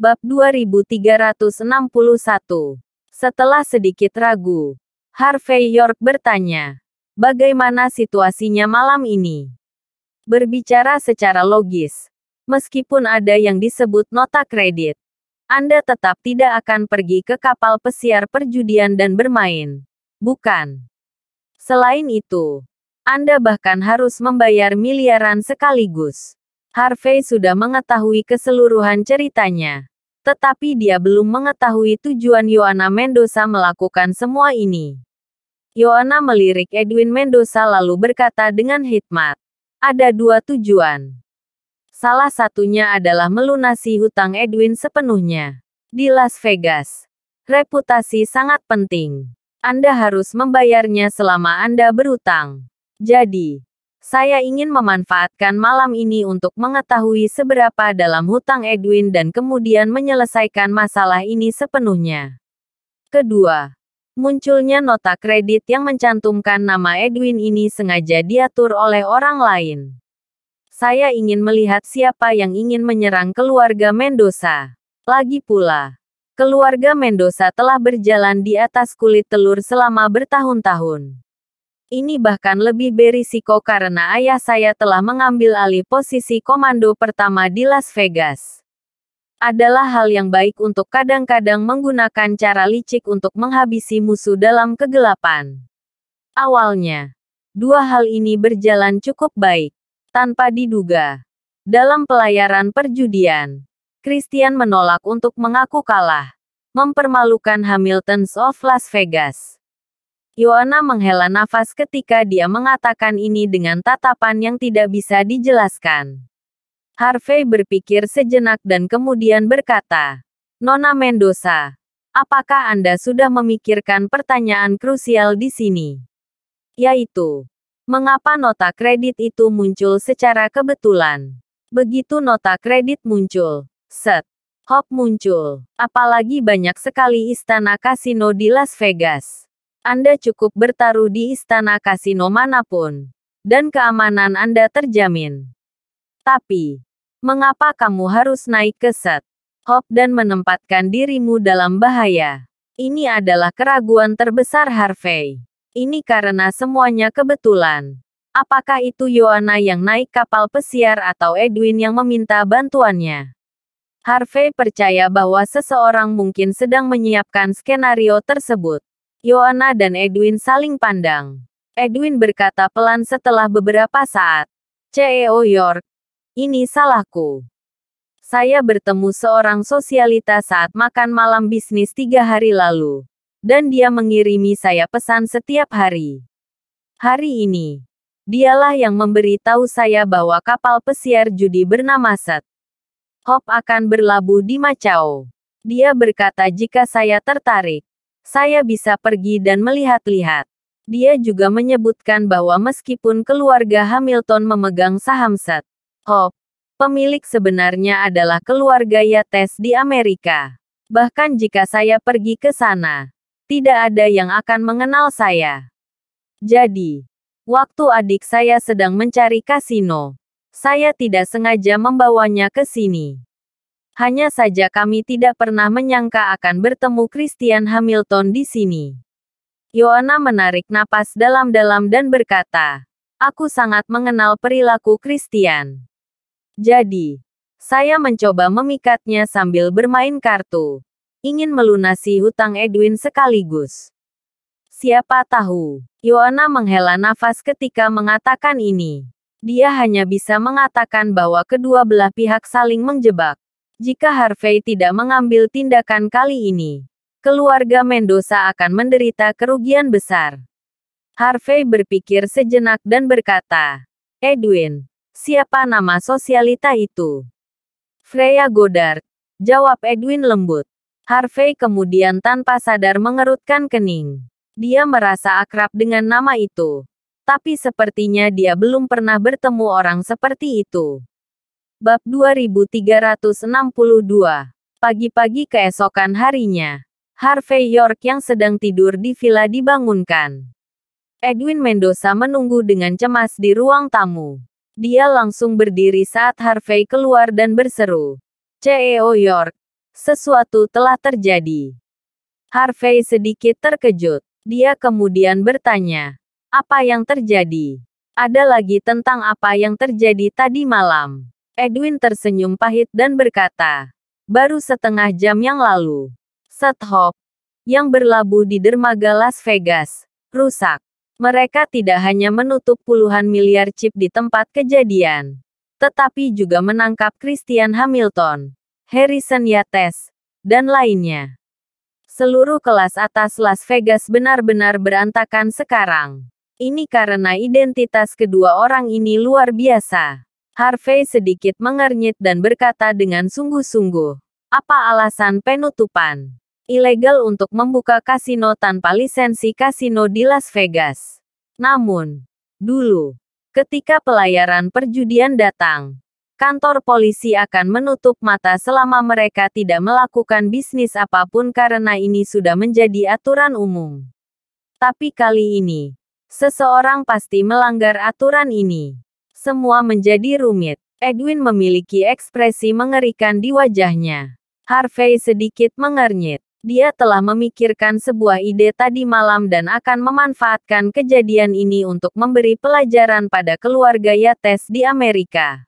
Bab 2361 Setelah sedikit ragu, Harvey York bertanya, Bagaimana situasinya malam ini? Berbicara secara logis, meskipun ada yang disebut nota kredit, Anda tetap tidak akan pergi ke kapal pesiar perjudian dan bermain. Bukan. Selain itu, Anda bahkan harus membayar miliaran sekaligus. Harvey sudah mengetahui keseluruhan ceritanya. Tetapi dia belum mengetahui tujuan Yoana Mendoza melakukan semua ini. Yoana melirik Edwin Mendoza lalu berkata dengan hikmat. Ada dua tujuan. Salah satunya adalah melunasi hutang Edwin sepenuhnya. Di Las Vegas, reputasi sangat penting. Anda harus membayarnya selama Anda berutang. Jadi, saya ingin memanfaatkan malam ini untuk mengetahui seberapa dalam hutang Edwin dan kemudian menyelesaikan masalah ini sepenuhnya. Kedua, munculnya nota kredit yang mencantumkan nama Edwin ini sengaja diatur oleh orang lain. Saya ingin melihat siapa yang ingin menyerang keluarga Mendoza. Lagi pula, keluarga Mendoza telah berjalan di atas kulit telur selama bertahun-tahun. Ini bahkan lebih berisiko karena ayah saya telah mengambil alih posisi komando pertama di Las Vegas. Adalah hal yang baik untuk kadang-kadang menggunakan cara licik untuk menghabisi musuh dalam kegelapan. Awalnya, dua hal ini berjalan cukup baik, tanpa diduga. Dalam pelayaran perjudian, Christian menolak untuk mengaku kalah, mempermalukan Hamiltons of Las Vegas Yoana menghela nafas ketika dia mengatakan ini dengan tatapan yang tidak bisa dijelaskan. Harvey berpikir sejenak dan kemudian berkata, Nona Mendoza, apakah Anda sudah memikirkan pertanyaan krusial di sini? Yaitu, mengapa nota kredit itu muncul secara kebetulan? Begitu nota kredit muncul, set, hop muncul, apalagi banyak sekali istana kasino di Las Vegas. Anda cukup bertaruh di istana kasino manapun, dan keamanan Anda terjamin. Tapi, mengapa kamu harus naik ke set, hop dan menempatkan dirimu dalam bahaya? Ini adalah keraguan terbesar Harvey. Ini karena semuanya kebetulan. Apakah itu Yoana yang naik kapal pesiar atau Edwin yang meminta bantuannya? Harvey percaya bahwa seseorang mungkin sedang menyiapkan skenario tersebut. Yoana dan Edwin saling pandang. Edwin berkata pelan setelah beberapa saat. CEO York, ini salahku. Saya bertemu seorang sosialita saat makan malam bisnis tiga hari lalu. Dan dia mengirimi saya pesan setiap hari. Hari ini, dialah yang memberi tahu saya bahwa kapal pesiar judi bernama Set. Hop akan berlabuh di Macau. Dia berkata jika saya tertarik saya bisa pergi dan melihat-lihat. Dia juga menyebutkan bahwa meskipun keluarga Hamilton memegang saham set, Hope, pemilik sebenarnya adalah keluarga Yates di Amerika. Bahkan jika saya pergi ke sana, tidak ada yang akan mengenal saya. Jadi, waktu adik saya sedang mencari kasino, saya tidak sengaja membawanya ke sini. Hanya saja kami tidak pernah menyangka akan bertemu Christian Hamilton di sini. Yoana menarik napas dalam-dalam dan berkata, Aku sangat mengenal perilaku Christian. Jadi, saya mencoba memikatnya sambil bermain kartu. Ingin melunasi hutang Edwin sekaligus. Siapa tahu, Yoana menghela nafas ketika mengatakan ini dia hanya bisa mengatakan bahwa kedua belah pihak saling menjebak. Jika Harvey tidak mengambil tindakan kali ini, keluarga Mendoza akan menderita kerugian besar. Harvey berpikir sejenak dan berkata, Edwin, siapa nama sosialita itu? Freya Goddard, jawab Edwin lembut. Harvey kemudian tanpa sadar mengerutkan kening. Dia merasa akrab dengan nama itu. Tapi sepertinya dia belum pernah bertemu orang seperti itu. Bab 2362. Pagi-pagi keesokan harinya, Harvey York yang sedang tidur di villa dibangunkan. Edwin Mendoza menunggu dengan cemas di ruang tamu. Dia langsung berdiri saat Harvey keluar dan berseru, "CEO York, sesuatu telah terjadi." Harvey sedikit terkejut. Dia kemudian bertanya, "Apa yang terjadi? Ada lagi tentang apa yang terjadi tadi malam?" Edwin tersenyum pahit dan berkata, baru setengah jam yang lalu, Sethop, yang berlabuh di dermaga Las Vegas, rusak. Mereka tidak hanya menutup puluhan miliar chip di tempat kejadian, tetapi juga menangkap Christian Hamilton, Harrison Yates, dan lainnya. Seluruh kelas atas Las Vegas benar-benar berantakan sekarang. Ini karena identitas kedua orang ini luar biasa. Harvey sedikit mengernyit dan berkata dengan sungguh-sungguh. Apa alasan penutupan? Ilegal untuk membuka kasino tanpa lisensi kasino di Las Vegas. Namun, dulu, ketika pelayaran perjudian datang, kantor polisi akan menutup mata selama mereka tidak melakukan bisnis apapun karena ini sudah menjadi aturan umum. Tapi kali ini, seseorang pasti melanggar aturan ini semua menjadi rumit. Edwin memiliki ekspresi mengerikan di wajahnya. Harvey sedikit mengernyit. Dia telah memikirkan sebuah ide tadi malam dan akan memanfaatkan kejadian ini untuk memberi pelajaran pada keluarga Yates di Amerika.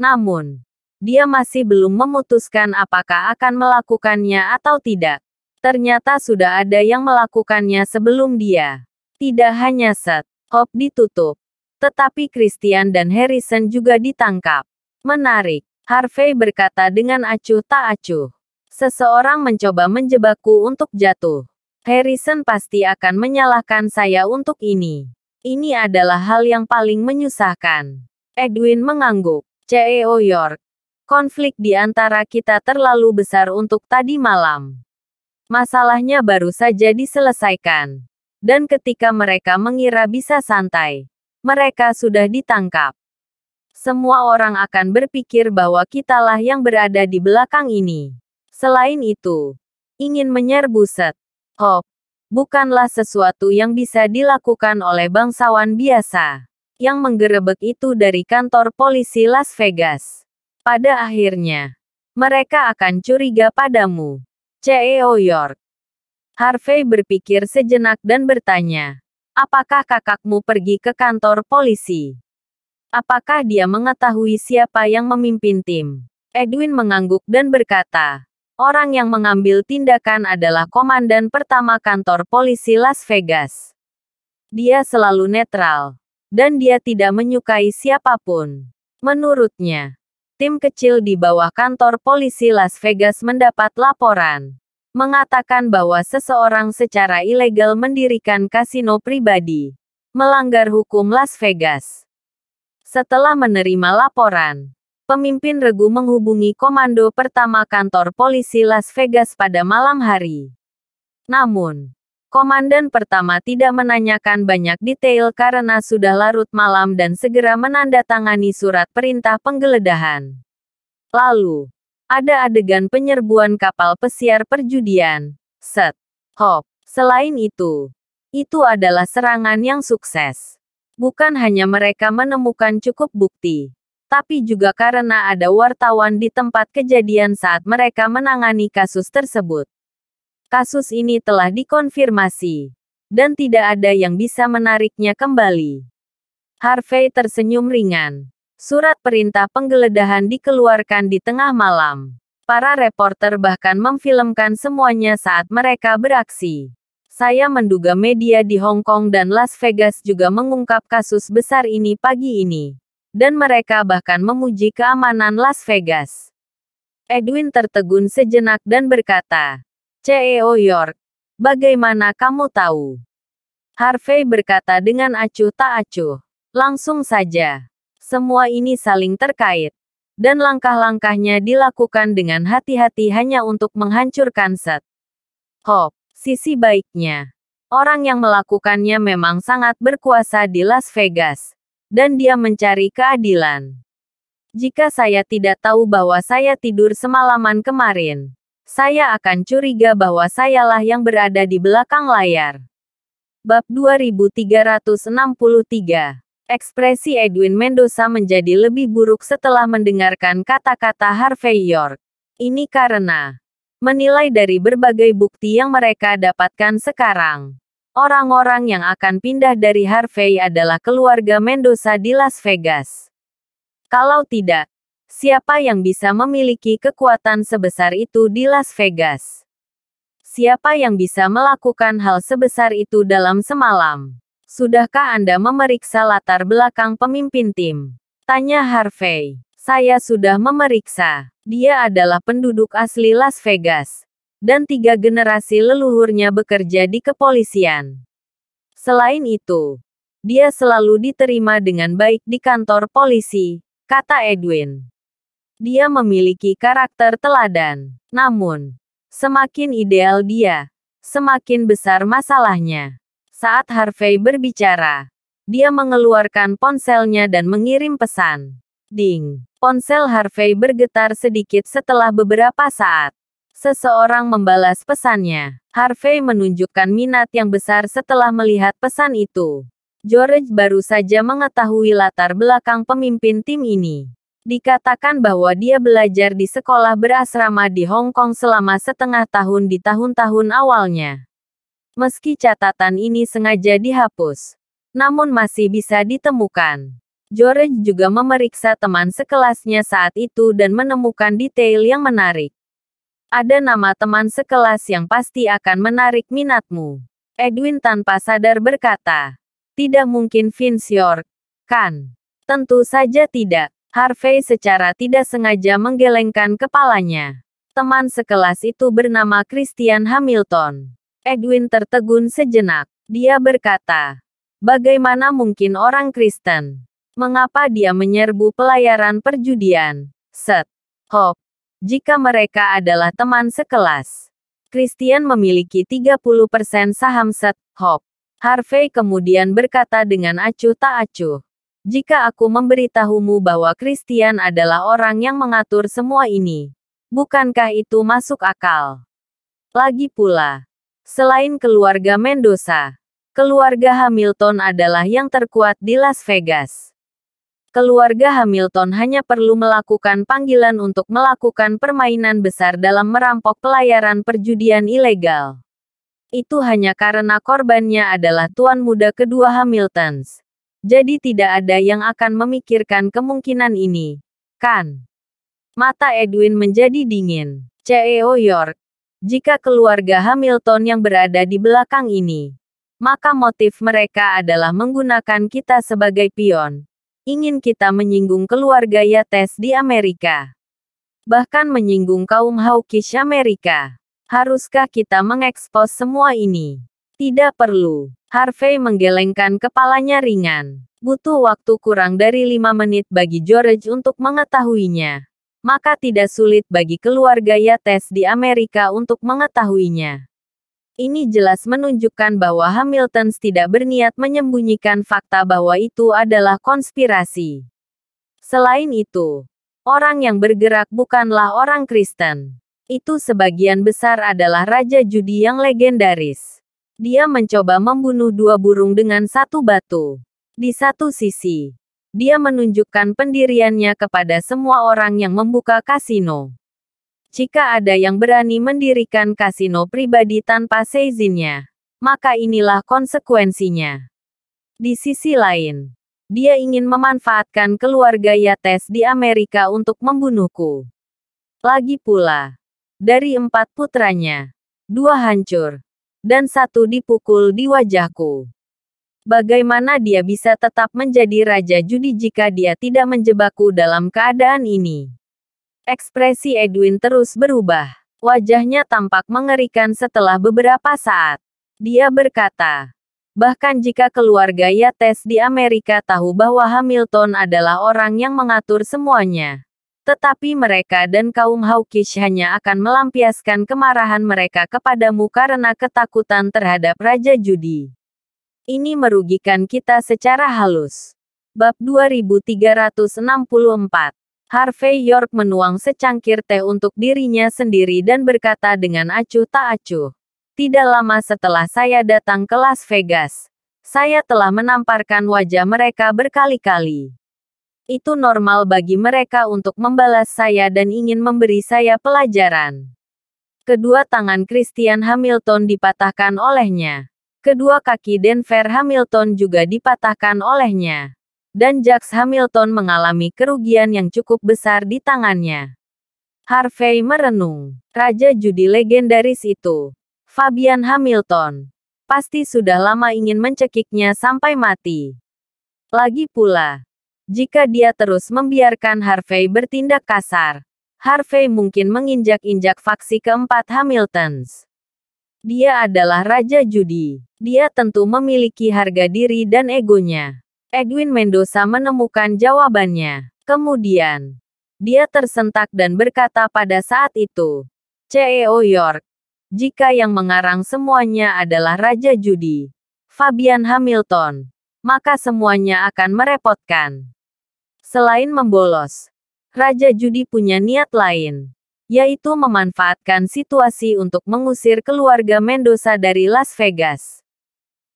Namun, dia masih belum memutuskan apakah akan melakukannya atau tidak. Ternyata sudah ada yang melakukannya sebelum dia. Tidak hanya set, hop ditutup. Tetapi Christian dan Harrison juga ditangkap. Menarik, Harvey berkata dengan acuh tak acuh. Seseorang mencoba menjebakku untuk jatuh. Harrison pasti akan menyalahkan saya untuk ini. Ini adalah hal yang paling menyusahkan. Edwin mengangguk. CEO York. Konflik di antara kita terlalu besar untuk tadi malam. Masalahnya baru saja diselesaikan. Dan ketika mereka mengira bisa santai, mereka sudah ditangkap. Semua orang akan berpikir bahwa kitalah yang berada di belakang ini. Selain itu, ingin menyerbu set. Hop, bukanlah sesuatu yang bisa dilakukan oleh bangsawan biasa. Yang menggerebek itu dari kantor polisi Las Vegas. Pada akhirnya, mereka akan curiga padamu. CEO York. Harvey berpikir sejenak dan bertanya, Apakah kakakmu pergi ke kantor polisi? Apakah dia mengetahui siapa yang memimpin tim? Edwin mengangguk dan berkata, Orang yang mengambil tindakan adalah komandan pertama kantor polisi Las Vegas. Dia selalu netral, dan dia tidak menyukai siapapun. Menurutnya, tim kecil di bawah kantor polisi Las Vegas mendapat laporan mengatakan bahwa seseorang secara ilegal mendirikan kasino pribadi, melanggar hukum Las Vegas. Setelah menerima laporan, pemimpin regu menghubungi komando pertama kantor polisi Las Vegas pada malam hari. Namun, komandan pertama tidak menanyakan banyak detail karena sudah larut malam dan segera menandatangani surat perintah penggeledahan. Lalu, ada adegan penyerbuan kapal pesiar perjudian. Set. Hop. Selain itu, itu adalah serangan yang sukses. Bukan hanya mereka menemukan cukup bukti, tapi juga karena ada wartawan di tempat kejadian saat mereka menangani kasus tersebut. Kasus ini telah dikonfirmasi, dan tidak ada yang bisa menariknya kembali. Harvey tersenyum ringan. Surat perintah penggeledahan dikeluarkan di tengah malam. Para reporter bahkan memfilmkan semuanya saat mereka beraksi. Saya menduga media di Hong Kong dan Las Vegas juga mengungkap kasus besar ini pagi ini. Dan mereka bahkan memuji keamanan Las Vegas. Edwin tertegun sejenak dan berkata, CEO York, bagaimana kamu tahu? Harvey berkata dengan acuh tak acuh. Langsung saja semua ini saling terkait. Dan langkah-langkahnya dilakukan dengan hati-hati hanya untuk menghancurkan set. Hop, sisi baiknya. Orang yang melakukannya memang sangat berkuasa di Las Vegas. Dan dia mencari keadilan. Jika saya tidak tahu bahwa saya tidur semalaman kemarin, saya akan curiga bahwa sayalah yang berada di belakang layar. Bab 2363 Ekspresi Edwin Mendoza menjadi lebih buruk setelah mendengarkan kata-kata Harvey York. Ini karena menilai dari berbagai bukti yang mereka dapatkan sekarang. Orang-orang yang akan pindah dari Harvey adalah keluarga Mendoza di Las Vegas. Kalau tidak, siapa yang bisa memiliki kekuatan sebesar itu di Las Vegas? Siapa yang bisa melakukan hal sebesar itu dalam semalam? Sudahkah Anda memeriksa latar belakang pemimpin tim? Tanya Harvey. Saya sudah memeriksa. Dia adalah penduduk asli Las Vegas. Dan tiga generasi leluhurnya bekerja di kepolisian. Selain itu, dia selalu diterima dengan baik di kantor polisi, kata Edwin. Dia memiliki karakter teladan. Namun, semakin ideal dia, semakin besar masalahnya. Saat Harvey berbicara, dia mengeluarkan ponselnya dan mengirim pesan. Ding. Ponsel Harvey bergetar sedikit setelah beberapa saat. Seseorang membalas pesannya. Harvey menunjukkan minat yang besar setelah melihat pesan itu. George baru saja mengetahui latar belakang pemimpin tim ini. Dikatakan bahwa dia belajar di sekolah berasrama di Hong Kong selama setengah tahun di tahun-tahun awalnya. Meski catatan ini sengaja dihapus, namun masih bisa ditemukan. George juga memeriksa teman sekelasnya saat itu dan menemukan detail yang menarik. Ada nama teman sekelas yang pasti akan menarik minatmu. Edwin tanpa sadar berkata, tidak mungkin Vince York, kan? Tentu saja tidak. Harvey secara tidak sengaja menggelengkan kepalanya. Teman sekelas itu bernama Christian Hamilton. Edwin tertegun sejenak. Dia berkata, bagaimana mungkin orang Kristen? Mengapa dia menyerbu pelayaran perjudian? Set. Hop. Jika mereka adalah teman sekelas. Christian memiliki 30% saham set. Hop. Harvey kemudian berkata dengan acuh tak acuh. Jika aku memberitahumu bahwa Christian adalah orang yang mengatur semua ini, bukankah itu masuk akal? Lagi pula, Selain keluarga Mendoza, keluarga Hamilton adalah yang terkuat di Las Vegas. Keluarga Hamilton hanya perlu melakukan panggilan untuk melakukan permainan besar dalam merampok pelayaran perjudian ilegal. Itu hanya karena korbannya adalah tuan muda kedua Hamiltons. Jadi tidak ada yang akan memikirkan kemungkinan ini. Kan? Mata Edwin menjadi dingin. CEO York, jika keluarga Hamilton yang berada di belakang ini, maka motif mereka adalah menggunakan kita sebagai pion. Ingin kita menyinggung keluarga Yates di Amerika. Bahkan menyinggung kaum hawkish Amerika. Haruskah kita mengekspos semua ini? Tidak perlu. Harvey menggelengkan kepalanya ringan. Butuh waktu kurang dari lima menit bagi George untuk mengetahuinya maka tidak sulit bagi keluarga Yates di Amerika untuk mengetahuinya. Ini jelas menunjukkan bahwa Hamilton tidak berniat menyembunyikan fakta bahwa itu adalah konspirasi. Selain itu, orang yang bergerak bukanlah orang Kristen. Itu sebagian besar adalah raja judi yang legendaris. Dia mencoba membunuh dua burung dengan satu batu. Di satu sisi, dia menunjukkan pendiriannya kepada semua orang yang membuka kasino. Jika ada yang berani mendirikan kasino pribadi tanpa seizinnya, maka inilah konsekuensinya. Di sisi lain, dia ingin memanfaatkan keluarga Yates di Amerika untuk membunuhku. Lagi pula, dari empat putranya, dua hancur, dan satu dipukul di wajahku. Bagaimana dia bisa tetap menjadi raja judi jika dia tidak menjebakku dalam keadaan ini? Ekspresi Edwin terus berubah. Wajahnya tampak mengerikan setelah beberapa saat. Dia berkata, bahkan jika keluarga Yates di Amerika tahu bahwa Hamilton adalah orang yang mengatur semuanya. Tetapi mereka dan kaum Hawkish hanya akan melampiaskan kemarahan mereka kepadamu karena ketakutan terhadap Raja Judi. Ini merugikan kita secara halus. Bab 2364 Harvey York menuang secangkir teh untuk dirinya sendiri dan berkata dengan acuh tak acuh. Tidak lama setelah saya datang ke Las Vegas, saya telah menamparkan wajah mereka berkali-kali. Itu normal bagi mereka untuk membalas saya dan ingin memberi saya pelajaran. Kedua tangan Christian Hamilton dipatahkan olehnya. Kedua kaki Denver Hamilton juga dipatahkan olehnya. Dan Jax Hamilton mengalami kerugian yang cukup besar di tangannya. Harvey merenung. Raja judi legendaris itu. Fabian Hamilton. Pasti sudah lama ingin mencekiknya sampai mati. Lagi pula, jika dia terus membiarkan Harvey bertindak kasar, Harvey mungkin menginjak-injak faksi keempat Hamiltons. Dia adalah raja judi. Dia tentu memiliki harga diri dan egonya. Edwin Mendoza menemukan jawabannya. Kemudian, dia tersentak dan berkata pada saat itu, CEO York, jika yang mengarang semuanya adalah Raja Judi, Fabian Hamilton, maka semuanya akan merepotkan. Selain membolos, Raja Judi punya niat lain yaitu memanfaatkan situasi untuk mengusir keluarga Mendoza dari Las Vegas.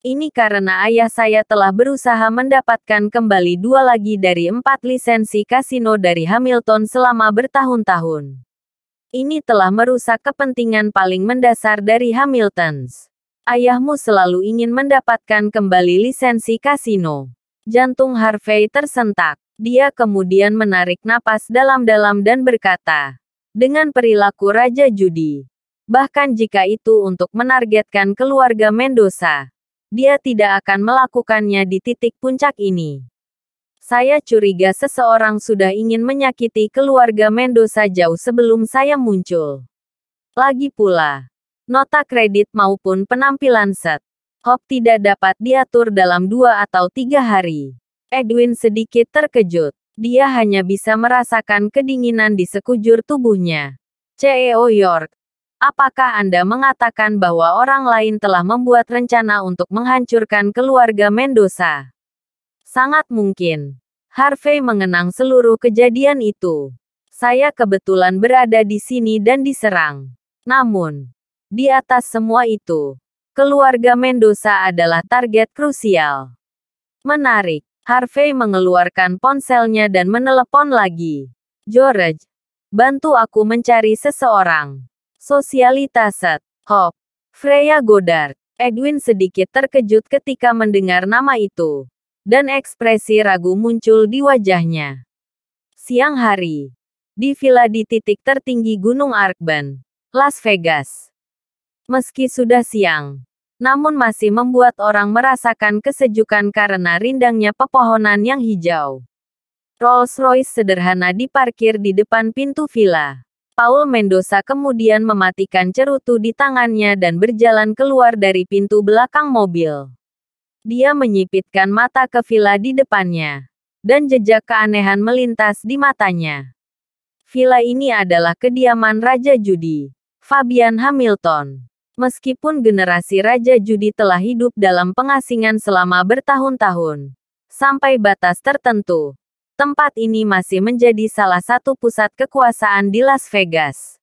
Ini karena ayah saya telah berusaha mendapatkan kembali dua lagi dari empat lisensi kasino dari Hamilton selama bertahun-tahun. Ini telah merusak kepentingan paling mendasar dari Hamiltons. Ayahmu selalu ingin mendapatkan kembali lisensi kasino. Jantung Harvey tersentak. Dia kemudian menarik napas dalam-dalam dan berkata, dengan perilaku Raja Judi. Bahkan jika itu untuk menargetkan keluarga Mendoza, dia tidak akan melakukannya di titik puncak ini. Saya curiga seseorang sudah ingin menyakiti keluarga Mendoza jauh sebelum saya muncul. Lagi pula, nota kredit maupun penampilan set. Hop tidak dapat diatur dalam dua atau tiga hari. Edwin sedikit terkejut. Dia hanya bisa merasakan kedinginan di sekujur tubuhnya. CEO York, apakah Anda mengatakan bahwa orang lain telah membuat rencana untuk menghancurkan keluarga Mendoza? Sangat mungkin. Harvey mengenang seluruh kejadian itu. Saya kebetulan berada di sini dan diserang. Namun, di atas semua itu, keluarga Mendoza adalah target krusial. Menarik. Harvey mengeluarkan ponselnya dan menelepon lagi. George, bantu aku mencari seseorang. Sosialita set. Hop. Freya Godard. Edwin sedikit terkejut ketika mendengar nama itu. Dan ekspresi ragu muncul di wajahnya. Siang hari. Di villa di titik tertinggi Gunung Arkban, Las Vegas. Meski sudah siang, namun masih membuat orang merasakan kesejukan karena rindangnya pepohonan yang hijau. Rolls-Royce sederhana diparkir di depan pintu villa. Paul Mendoza kemudian mematikan cerutu di tangannya dan berjalan keluar dari pintu belakang mobil. Dia menyipitkan mata ke villa di depannya. Dan jejak keanehan melintas di matanya. Villa ini adalah kediaman Raja Judi, Fabian Hamilton meskipun generasi Raja Judi telah hidup dalam pengasingan selama bertahun-tahun. Sampai batas tertentu, tempat ini masih menjadi salah satu pusat kekuasaan di Las Vegas.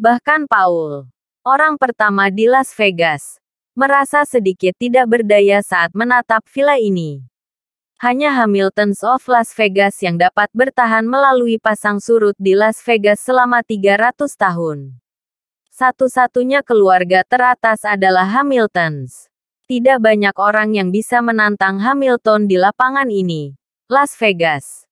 Bahkan Paul, orang pertama di Las Vegas, merasa sedikit tidak berdaya saat menatap villa ini. Hanya Hamiltons of Las Vegas yang dapat bertahan melalui pasang surut di Las Vegas selama 300 tahun satu-satunya keluarga teratas adalah Hamiltons. Tidak banyak orang yang bisa menantang Hamilton di lapangan ini. Las Vegas.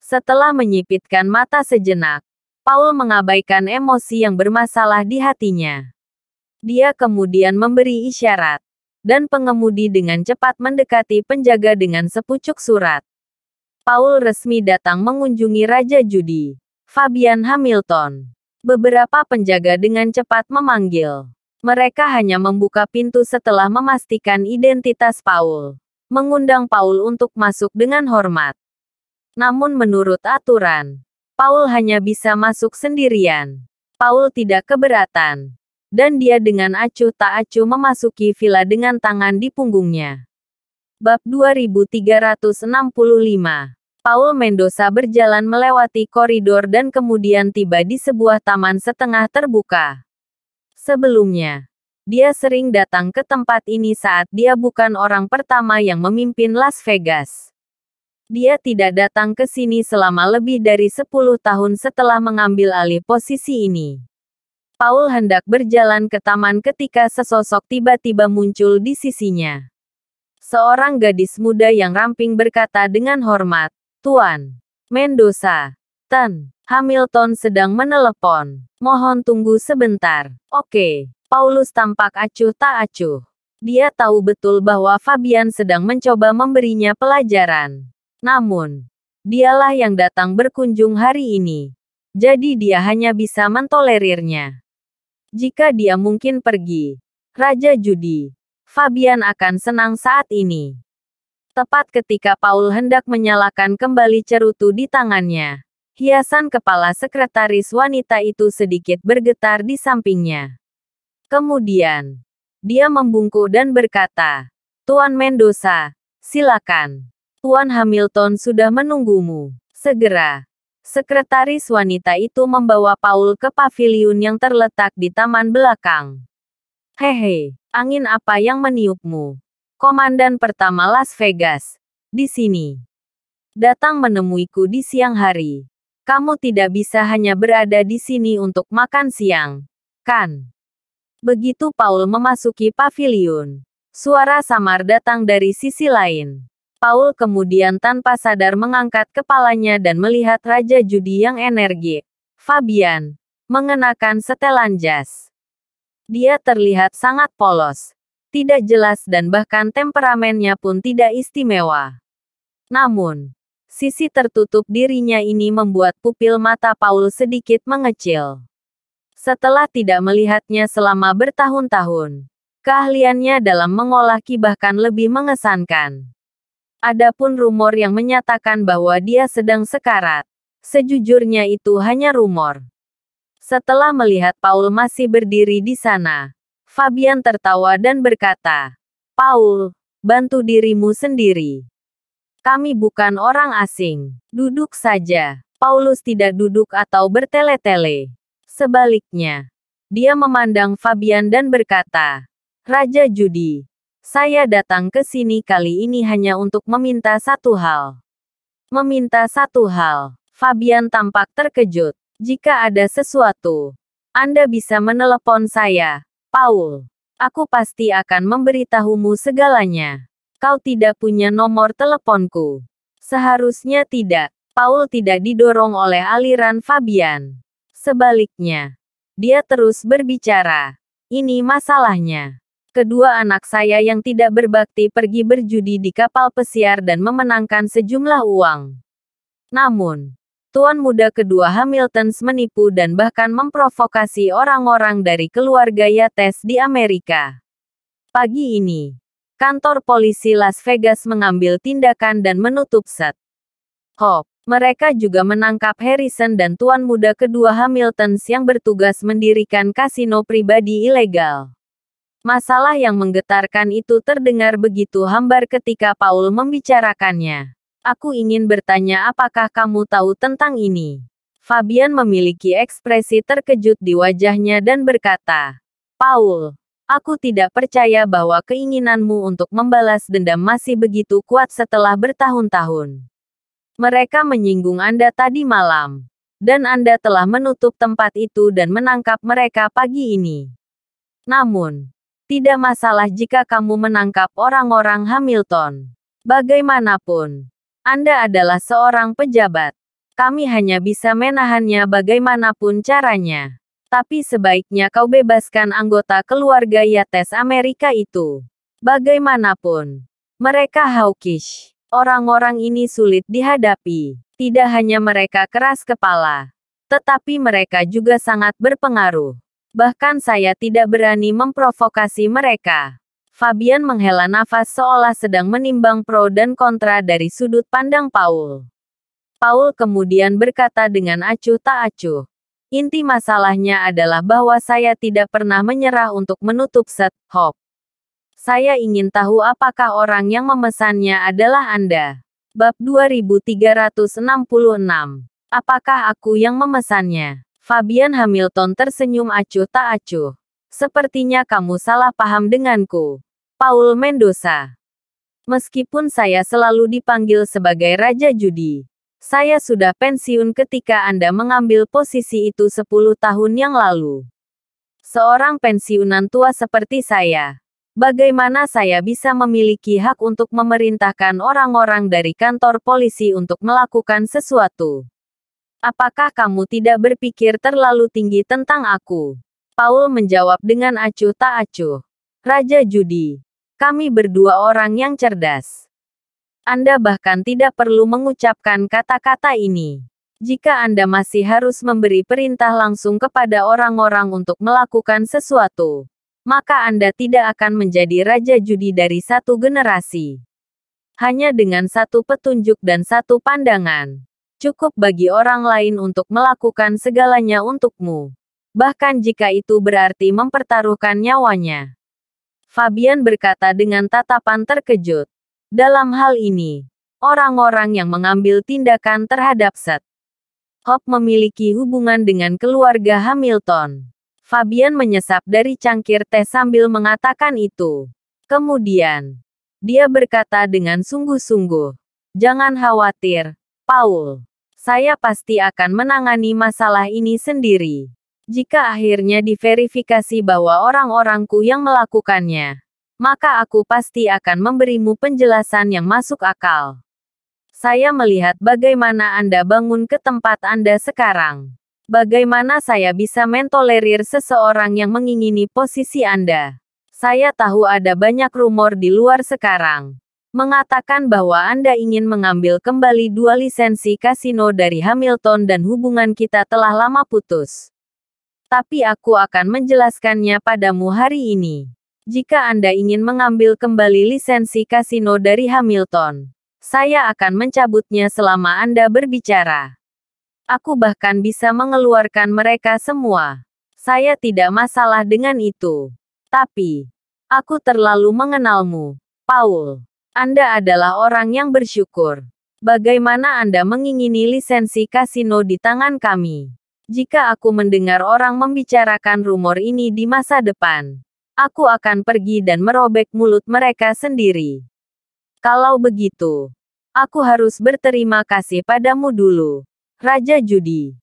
Setelah menyipitkan mata sejenak, Paul mengabaikan emosi yang bermasalah di hatinya. Dia kemudian memberi isyarat, dan pengemudi dengan cepat mendekati penjaga dengan sepucuk surat. Paul resmi datang mengunjungi Raja Judi, Fabian Hamilton. Beberapa penjaga dengan cepat memanggil. Mereka hanya membuka pintu setelah memastikan identitas Paul. Mengundang Paul untuk masuk dengan hormat. Namun menurut aturan, Paul hanya bisa masuk sendirian. Paul tidak keberatan. Dan dia dengan acuh tak acuh memasuki villa dengan tangan di punggungnya. Bab 2365 Paul Mendoza berjalan melewati koridor dan kemudian tiba di sebuah taman setengah terbuka. Sebelumnya, dia sering datang ke tempat ini saat dia bukan orang pertama yang memimpin Las Vegas. Dia tidak datang ke sini selama lebih dari 10 tahun setelah mengambil alih posisi ini. Paul hendak berjalan ke taman ketika sesosok tiba-tiba muncul di sisinya. Seorang gadis muda yang ramping berkata dengan hormat, Tuan Mendoza, Tan Hamilton sedang menelepon. Mohon tunggu sebentar. Oke, Paulus tampak acuh tak acuh. Dia tahu betul bahwa Fabian sedang mencoba memberinya pelajaran. Namun, dialah yang datang berkunjung hari ini. Jadi dia hanya bisa mentolerirnya. Jika dia mungkin pergi, Raja Judi, Fabian akan senang saat ini tepat ketika Paul hendak menyalakan kembali cerutu di tangannya. Hiasan kepala sekretaris wanita itu sedikit bergetar di sampingnya. Kemudian, dia membungkuk dan berkata, Tuan Mendoza, silakan. Tuan Hamilton sudah menunggumu. Segera, sekretaris wanita itu membawa Paul ke paviliun yang terletak di taman belakang. Hehe, angin apa yang meniupmu? komandan pertama Las Vegas, di sini. Datang menemuiku di siang hari. Kamu tidak bisa hanya berada di sini untuk makan siang, kan? Begitu Paul memasuki pavilion, suara samar datang dari sisi lain. Paul kemudian tanpa sadar mengangkat kepalanya dan melihat Raja Judi yang energi, Fabian, mengenakan setelan jas. Dia terlihat sangat polos, tidak jelas dan bahkan temperamennya pun tidak istimewa. Namun, sisi tertutup dirinya ini membuat pupil mata Paul sedikit mengecil. Setelah tidak melihatnya selama bertahun-tahun, keahliannya dalam mengolah ki bahkan lebih mengesankan. Adapun rumor yang menyatakan bahwa dia sedang sekarat, sejujurnya itu hanya rumor. Setelah melihat Paul masih berdiri di sana, Fabian tertawa dan berkata, Paul, bantu dirimu sendiri. Kami bukan orang asing. Duduk saja. Paulus tidak duduk atau bertele-tele. Sebaliknya, dia memandang Fabian dan berkata, Raja Judi, saya datang ke sini kali ini hanya untuk meminta satu hal. Meminta satu hal. Fabian tampak terkejut. Jika ada sesuatu, Anda bisa menelepon saya, Paul. Aku pasti akan memberitahumu segalanya. Kau tidak punya nomor teleponku. Seharusnya tidak. Paul tidak didorong oleh aliran Fabian. Sebaliknya, dia terus berbicara. Ini masalahnya. Kedua anak saya yang tidak berbakti pergi berjudi di kapal pesiar dan memenangkan sejumlah uang. Namun, Tuan muda kedua Hamiltons menipu dan bahkan memprovokasi orang-orang dari keluarga Yates di Amerika. Pagi ini, kantor polisi Las Vegas mengambil tindakan dan menutup set. Hop, mereka juga menangkap Harrison dan tuan muda kedua Hamiltons yang bertugas mendirikan kasino pribadi ilegal. Masalah yang menggetarkan itu terdengar begitu hambar ketika Paul membicarakannya. Aku ingin bertanya apakah kamu tahu tentang ini? Fabian memiliki ekspresi terkejut di wajahnya dan berkata, Paul, aku tidak percaya bahwa keinginanmu untuk membalas dendam masih begitu kuat setelah bertahun-tahun. Mereka menyinggung Anda tadi malam, dan Anda telah menutup tempat itu dan menangkap mereka pagi ini. Namun, tidak masalah jika kamu menangkap orang-orang Hamilton. Bagaimanapun, anda adalah seorang pejabat. Kami hanya bisa menahannya bagaimanapun caranya. Tapi sebaiknya kau bebaskan anggota keluarga Yates Amerika itu. Bagaimanapun, mereka hawkish. Orang-orang ini sulit dihadapi. Tidak hanya mereka keras kepala, tetapi mereka juga sangat berpengaruh. Bahkan saya tidak berani memprovokasi mereka. Fabian menghela nafas seolah sedang menimbang pro dan kontra dari sudut pandang Paul. Paul kemudian berkata dengan acuh tak acuh. Inti masalahnya adalah bahwa saya tidak pernah menyerah untuk menutup set, Hop. Saya ingin tahu apakah orang yang memesannya adalah Anda. Bab 2366 Apakah aku yang memesannya? Fabian Hamilton tersenyum acuh tak acuh. Sepertinya kamu salah paham denganku. Paul Mendoza. Meskipun saya selalu dipanggil sebagai Raja Judi, saya sudah pensiun ketika Anda mengambil posisi itu 10 tahun yang lalu. Seorang pensiunan tua seperti saya, bagaimana saya bisa memiliki hak untuk memerintahkan orang-orang dari kantor polisi untuk melakukan sesuatu? Apakah kamu tidak berpikir terlalu tinggi tentang aku? Paul menjawab dengan acuh tak acuh. Raja Judi, kami berdua orang yang cerdas. Anda bahkan tidak perlu mengucapkan kata-kata ini. Jika Anda masih harus memberi perintah langsung kepada orang-orang untuk melakukan sesuatu, maka Anda tidak akan menjadi raja judi dari satu generasi. Hanya dengan satu petunjuk dan satu pandangan, cukup bagi orang lain untuk melakukan segalanya untukmu, bahkan jika itu berarti mempertaruhkan nyawanya. Fabian berkata dengan tatapan terkejut. Dalam hal ini, orang-orang yang mengambil tindakan terhadap set. Hop memiliki hubungan dengan keluarga Hamilton. Fabian menyesap dari cangkir teh sambil mengatakan itu. Kemudian, dia berkata dengan sungguh-sungguh, "Jangan khawatir, Paul. Saya pasti akan menangani masalah ini sendiri." Jika akhirnya diverifikasi bahwa orang-orangku yang melakukannya, maka aku pasti akan memberimu penjelasan yang masuk akal. Saya melihat bagaimana Anda bangun ke tempat Anda sekarang. Bagaimana saya bisa mentolerir seseorang yang mengingini posisi Anda? Saya tahu ada banyak rumor di luar sekarang. Mengatakan bahwa Anda ingin mengambil kembali dua lisensi kasino dari Hamilton dan hubungan kita telah lama putus. Tapi aku akan menjelaskannya padamu hari ini. Jika Anda ingin mengambil kembali lisensi kasino dari Hamilton, saya akan mencabutnya selama Anda berbicara. Aku bahkan bisa mengeluarkan mereka semua. Saya tidak masalah dengan itu. Tapi, aku terlalu mengenalmu, Paul. Anda adalah orang yang bersyukur. Bagaimana Anda mengingini lisensi kasino di tangan kami? Jika aku mendengar orang membicarakan rumor ini di masa depan, aku akan pergi dan merobek mulut mereka sendiri. Kalau begitu, aku harus berterima kasih padamu dulu, Raja Judi.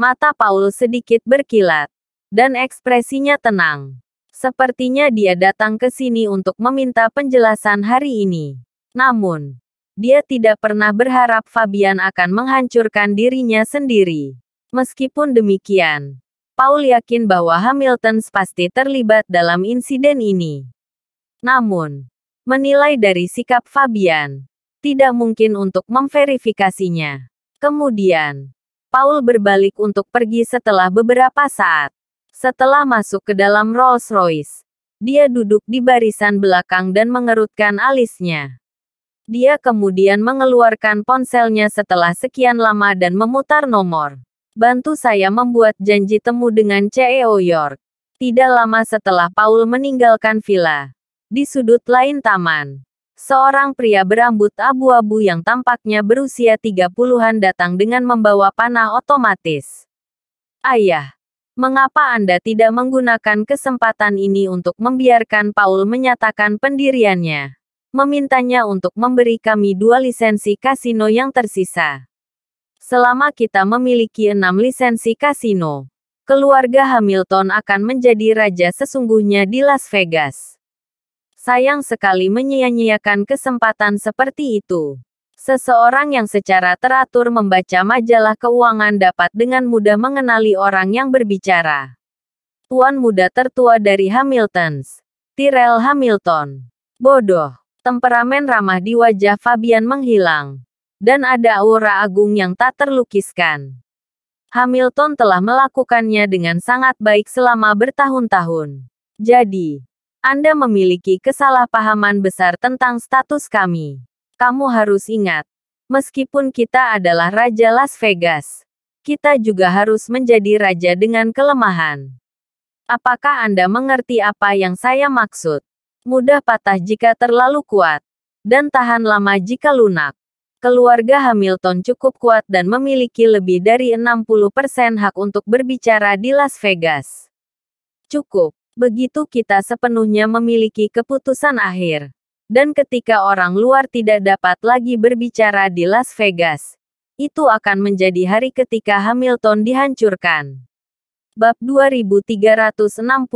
Mata Paul sedikit berkilat, dan ekspresinya tenang. Sepertinya dia datang ke sini untuk meminta penjelasan hari ini. Namun, dia tidak pernah berharap Fabian akan menghancurkan dirinya sendiri. Meskipun demikian, Paul yakin bahwa Hamilton pasti terlibat dalam insiden ini. Namun, menilai dari sikap Fabian, tidak mungkin untuk memverifikasinya. Kemudian, Paul berbalik untuk pergi setelah beberapa saat. Setelah masuk ke dalam Rolls-Royce, dia duduk di barisan belakang dan mengerutkan alisnya. Dia kemudian mengeluarkan ponselnya setelah sekian lama dan memutar nomor. Bantu saya membuat janji temu dengan CEO York. Tidak lama setelah Paul meninggalkan villa. Di sudut lain taman. Seorang pria berambut abu-abu yang tampaknya berusia 30-an datang dengan membawa panah otomatis. Ayah, mengapa Anda tidak menggunakan kesempatan ini untuk membiarkan Paul menyatakan pendiriannya? Memintanya untuk memberi kami dua lisensi kasino yang tersisa. Selama kita memiliki enam lisensi kasino, keluarga Hamilton akan menjadi raja sesungguhnya di Las Vegas. Sayang sekali menyia-nyiakan kesempatan seperti itu. Seseorang yang secara teratur membaca majalah keuangan dapat dengan mudah mengenali orang yang berbicara. Tuan muda tertua dari Hamiltons, Tyrell Hamilton. Bodoh, temperamen ramah di wajah Fabian menghilang dan ada aura agung yang tak terlukiskan. Hamilton telah melakukannya dengan sangat baik selama bertahun-tahun. Jadi, Anda memiliki kesalahpahaman besar tentang status kami. Kamu harus ingat, meskipun kita adalah Raja Las Vegas, kita juga harus menjadi raja dengan kelemahan. Apakah Anda mengerti apa yang saya maksud? Mudah patah jika terlalu kuat, dan tahan lama jika lunak keluarga Hamilton cukup kuat dan memiliki lebih dari 60% hak untuk berbicara di Las Vegas. Cukup. Begitu kita sepenuhnya memiliki keputusan akhir. Dan ketika orang luar tidak dapat lagi berbicara di Las Vegas, itu akan menjadi hari ketika Hamilton dihancurkan. Bab 2367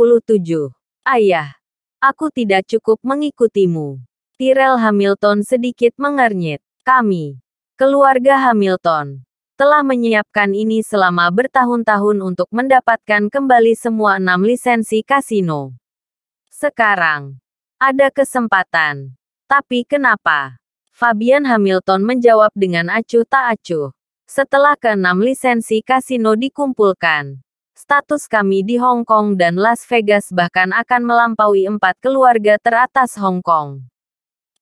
Ayah, aku tidak cukup mengikutimu. Tyrell Hamilton sedikit mengernyit. Kami, keluarga Hamilton, telah menyiapkan ini selama bertahun-tahun untuk mendapatkan kembali semua enam lisensi kasino. Sekarang, ada kesempatan. Tapi kenapa? Fabian Hamilton menjawab dengan acuh tak acuh. Setelah keenam lisensi kasino dikumpulkan, status kami di Hong Kong dan Las Vegas bahkan akan melampaui empat keluarga teratas Hong Kong.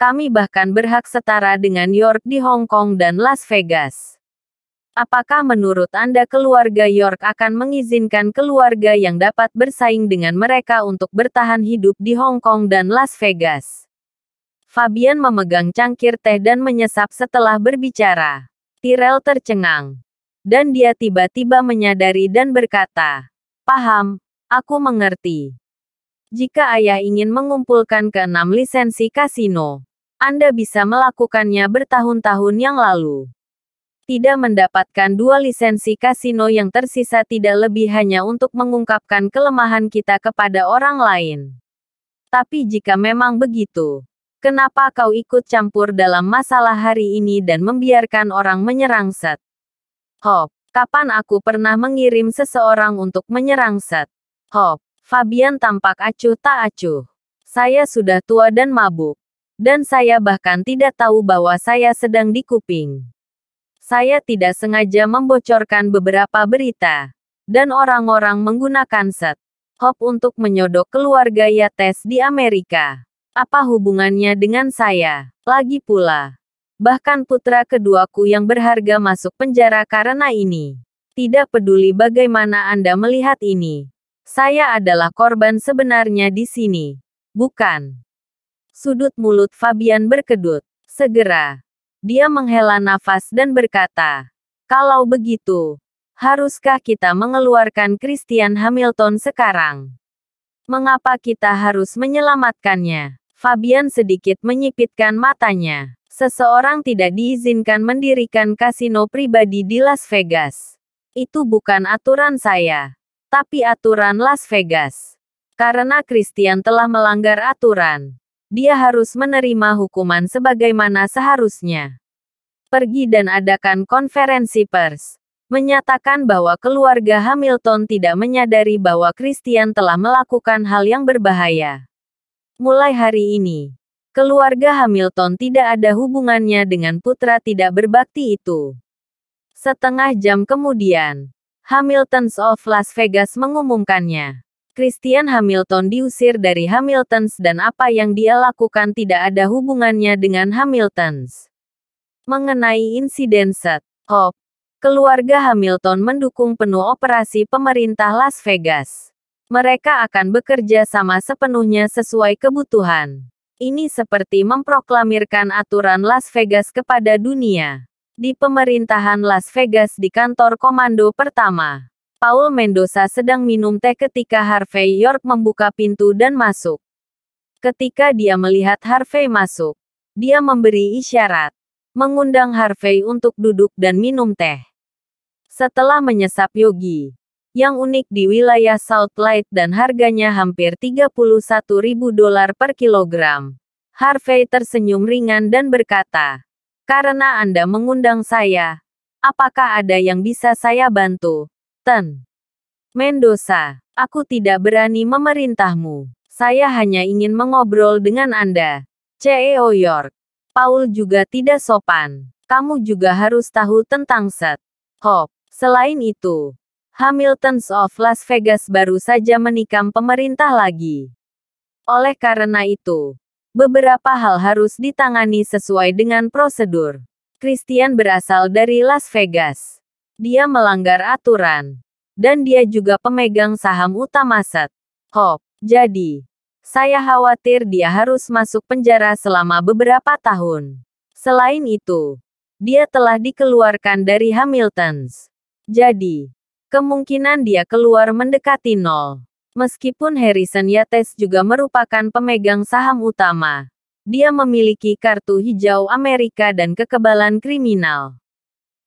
Kami bahkan berhak setara dengan York di Hong Kong dan Las Vegas. Apakah menurut Anda keluarga York akan mengizinkan keluarga yang dapat bersaing dengan mereka untuk bertahan hidup di Hong Kong dan Las Vegas? Fabian memegang cangkir teh dan menyesap setelah berbicara. Tirel tercengang. Dan dia tiba-tiba menyadari dan berkata, Paham, aku mengerti. Jika ayah ingin mengumpulkan keenam lisensi kasino, anda bisa melakukannya bertahun-tahun yang lalu. Tidak mendapatkan dua lisensi kasino yang tersisa tidak lebih hanya untuk mengungkapkan kelemahan kita kepada orang lain. Tapi jika memang begitu, kenapa kau ikut campur dalam masalah hari ini dan membiarkan orang menyerang set? Hop, kapan aku pernah mengirim seseorang untuk menyerang set? Hop, Fabian tampak acuh tak acuh. Saya sudah tua dan mabuk. Dan saya bahkan tidak tahu bahwa saya sedang di kuping. Saya tidak sengaja membocorkan beberapa berita. Dan orang-orang menggunakan set. Hop untuk menyodok keluarga Yates di Amerika. Apa hubungannya dengan saya? Lagi pula. Bahkan putra keduaku yang berharga masuk penjara karena ini. Tidak peduli bagaimana Anda melihat ini. Saya adalah korban sebenarnya di sini. Bukan. Sudut mulut Fabian berkedut. Segera, dia menghela nafas dan berkata, "Kalau begitu, haruskah kita mengeluarkan Christian Hamilton sekarang? Mengapa kita harus menyelamatkannya?" Fabian sedikit menyipitkan matanya. Seseorang tidak diizinkan mendirikan kasino pribadi di Las Vegas. Itu bukan aturan saya, tapi aturan Las Vegas. Karena Christian telah melanggar aturan, dia harus menerima hukuman sebagaimana seharusnya. Pergi dan adakan konferensi pers, menyatakan bahwa keluarga Hamilton tidak menyadari bahwa Christian telah melakukan hal yang berbahaya. Mulai hari ini, keluarga Hamilton tidak ada hubungannya dengan putra tidak berbakti itu. Setengah jam kemudian, Hamiltons of Las Vegas mengumumkannya. Christian Hamilton diusir dari Hamiltons dan apa yang dia lakukan tidak ada hubungannya dengan Hamiltons. Mengenai insiden set, Hop, keluarga Hamilton mendukung penuh operasi pemerintah Las Vegas. Mereka akan bekerja sama sepenuhnya sesuai kebutuhan. Ini seperti memproklamirkan aturan Las Vegas kepada dunia. Di pemerintahan Las Vegas di kantor komando pertama. Paul Mendoza sedang minum teh ketika Harvey York membuka pintu dan masuk. Ketika dia melihat Harvey masuk, dia memberi isyarat, mengundang Harvey untuk duduk dan minum teh. Setelah menyesap Yogi, yang unik di wilayah Salt Lake dan harganya hampir 31.000 dolar per kilogram. Harvey tersenyum ringan dan berkata, "Karena Anda mengundang saya, apakah ada yang bisa saya bantu?" Ten. Mendoza, aku tidak berani memerintahmu. Saya hanya ingin mengobrol dengan Anda. CEO York. Paul juga tidak sopan. Kamu juga harus tahu tentang set. Hop. Selain itu, Hamiltons of Las Vegas baru saja menikam pemerintah lagi. Oleh karena itu, beberapa hal harus ditangani sesuai dengan prosedur. Christian berasal dari Las Vegas. Dia melanggar aturan. Dan dia juga pemegang saham utama set. Hop. Jadi, saya khawatir dia harus masuk penjara selama beberapa tahun. Selain itu, dia telah dikeluarkan dari Hamiltons. Jadi, kemungkinan dia keluar mendekati nol. Meskipun Harrison Yates juga merupakan pemegang saham utama, dia memiliki kartu hijau Amerika dan kekebalan kriminal.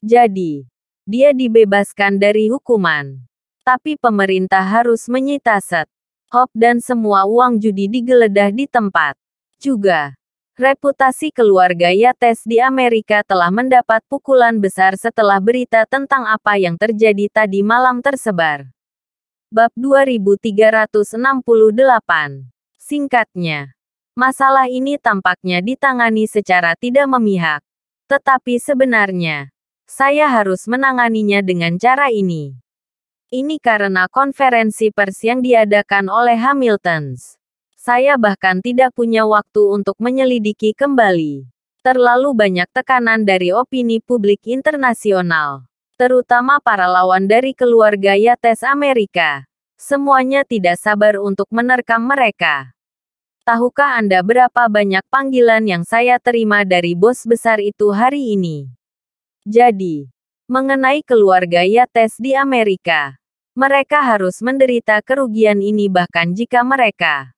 Jadi, dia dibebaskan dari hukuman. Tapi pemerintah harus menyita set, hop dan semua uang judi digeledah di tempat. Juga, reputasi keluarga Yates di Amerika telah mendapat pukulan besar setelah berita tentang apa yang terjadi tadi malam tersebar. Bab 2368 Singkatnya, masalah ini tampaknya ditangani secara tidak memihak. Tetapi sebenarnya, saya harus menanganinya dengan cara ini. Ini karena konferensi pers yang diadakan oleh Hamiltons. Saya bahkan tidak punya waktu untuk menyelidiki kembali. Terlalu banyak tekanan dari opini publik internasional, terutama para lawan dari keluarga Yates Amerika. Semuanya tidak sabar untuk menerkam mereka. Tahukah Anda berapa banyak panggilan yang saya terima dari bos besar itu hari ini? Jadi, mengenai keluarga Yates di Amerika, mereka harus menderita kerugian ini bahkan jika mereka.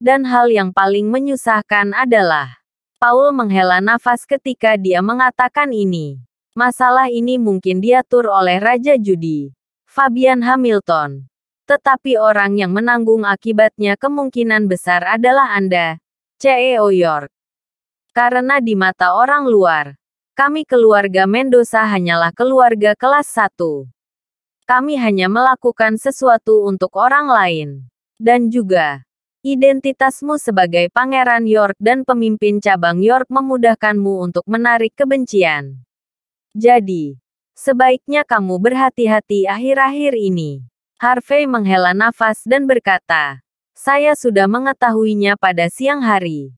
Dan hal yang paling menyusahkan adalah, Paul menghela nafas ketika dia mengatakan ini. Masalah ini mungkin diatur oleh Raja Judi, Fabian Hamilton. Tetapi orang yang menanggung akibatnya kemungkinan besar adalah Anda, CEO York. Karena di mata orang luar, kami keluarga Mendoza hanyalah keluarga kelas satu. Kami hanya melakukan sesuatu untuk orang lain. Dan juga, identitasmu sebagai Pangeran York dan pemimpin cabang York memudahkanmu untuk menarik kebencian. Jadi, sebaiknya kamu berhati-hati akhir-akhir ini. Harvey menghela nafas dan berkata, saya sudah mengetahuinya pada siang hari.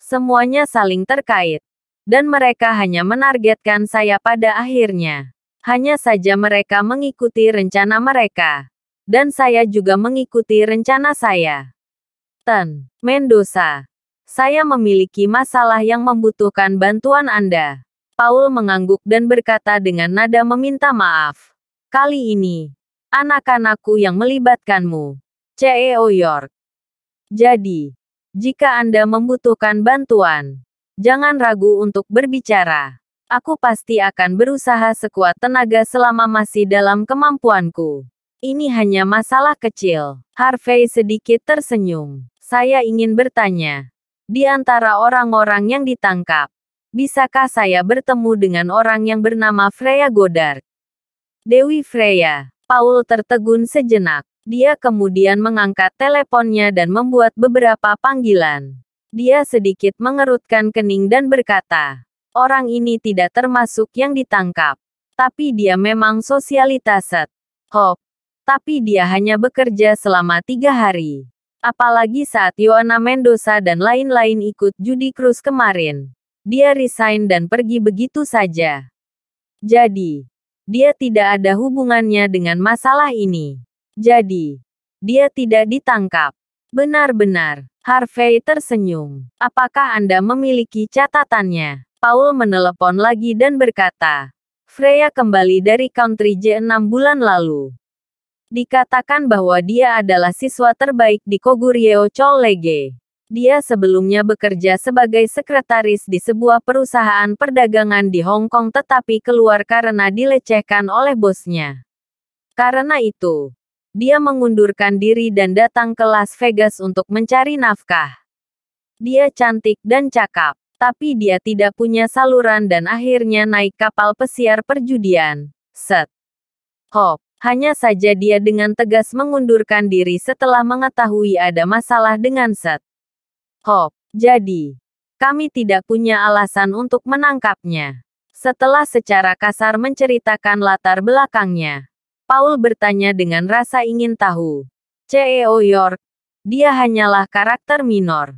Semuanya saling terkait. Dan mereka hanya menargetkan saya pada akhirnya. Hanya saja mereka mengikuti rencana mereka. Dan saya juga mengikuti rencana saya. Ten, Mendoza. Saya memiliki masalah yang membutuhkan bantuan Anda. Paul mengangguk dan berkata dengan nada meminta maaf. Kali ini, anak-anakku yang melibatkanmu. CEO York. Jadi, jika Anda membutuhkan bantuan, Jangan ragu untuk berbicara. Aku pasti akan berusaha sekuat tenaga selama masih dalam kemampuanku. Ini hanya masalah kecil. Harvey sedikit tersenyum. Saya ingin bertanya. Di antara orang-orang yang ditangkap, bisakah saya bertemu dengan orang yang bernama Freya Goddard? Dewi Freya, Paul tertegun sejenak. Dia kemudian mengangkat teleponnya dan membuat beberapa panggilan. Dia sedikit mengerutkan kening dan berkata, orang ini tidak termasuk yang ditangkap. Tapi dia memang sosialitaset. Hop. Tapi dia hanya bekerja selama tiga hari. Apalagi saat Yoana Mendoza dan lain-lain ikut judi krus kemarin. Dia resign dan pergi begitu saja. Jadi, dia tidak ada hubungannya dengan masalah ini. Jadi, dia tidak ditangkap. Benar-benar, Harvey tersenyum. Apakah Anda memiliki catatannya? Paul menelepon lagi dan berkata, Freya kembali dari country J6 bulan lalu. Dikatakan bahwa dia adalah siswa terbaik di Koguryo Chollege. Dia sebelumnya bekerja sebagai sekretaris di sebuah perusahaan perdagangan di Hong Kong tetapi keluar karena dilecehkan oleh bosnya. Karena itu, dia mengundurkan diri dan datang ke Las Vegas untuk mencari nafkah. Dia cantik dan cakap, tapi dia tidak punya saluran dan akhirnya naik kapal pesiar perjudian. Set. Hop. Hanya saja dia dengan tegas mengundurkan diri setelah mengetahui ada masalah dengan Set. Hop. Jadi, kami tidak punya alasan untuk menangkapnya. Setelah secara kasar menceritakan latar belakangnya, Paul bertanya dengan rasa ingin tahu. CEO York, dia hanyalah karakter minor.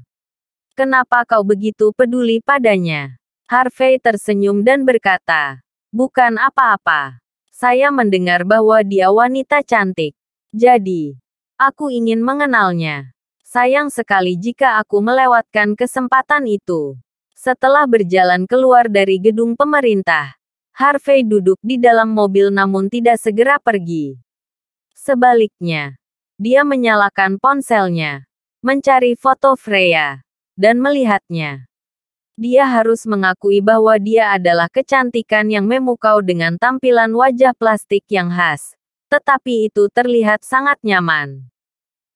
Kenapa kau begitu peduli padanya? Harvey tersenyum dan berkata, bukan apa-apa. Saya mendengar bahwa dia wanita cantik. Jadi, aku ingin mengenalnya. Sayang sekali jika aku melewatkan kesempatan itu. Setelah berjalan keluar dari gedung pemerintah, Harvey duduk di dalam mobil namun tidak segera pergi. Sebaliknya, dia menyalakan ponselnya, mencari foto Freya, dan melihatnya. Dia harus mengakui bahwa dia adalah kecantikan yang memukau dengan tampilan wajah plastik yang khas, tetapi itu terlihat sangat nyaman.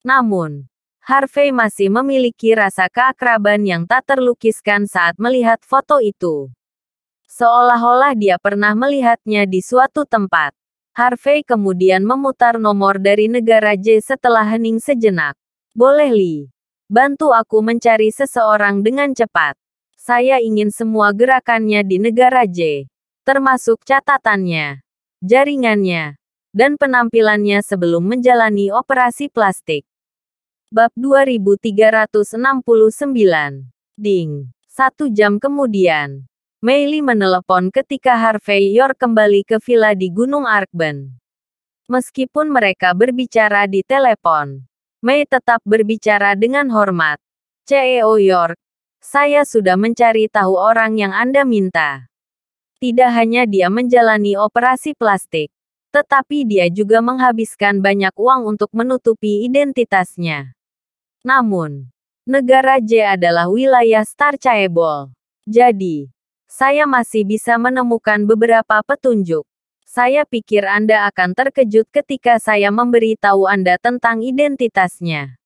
Namun, Harvey masih memiliki rasa keakraban yang tak terlukiskan saat melihat foto itu seolah-olah dia pernah melihatnya di suatu tempat. Harvey kemudian memutar nomor dari negara J setelah hening sejenak. Boleh Li. Bantu aku mencari seseorang dengan cepat. Saya ingin semua gerakannya di negara J. Termasuk catatannya, jaringannya, dan penampilannya sebelum menjalani operasi plastik. Bab 2369. Ding. Satu jam kemudian, Meili menelepon ketika Harvey York kembali ke villa di Gunung Arkben. Meskipun mereka berbicara di telepon, Mei tetap berbicara dengan hormat. CEO York, saya sudah mencari tahu orang yang Anda minta. Tidak hanya dia menjalani operasi plastik, tetapi dia juga menghabiskan banyak uang untuk menutupi identitasnya. Namun, negara J adalah wilayah Star Chaebol. Jadi, saya masih bisa menemukan beberapa petunjuk. Saya pikir Anda akan terkejut ketika saya memberi tahu Anda tentang identitasnya.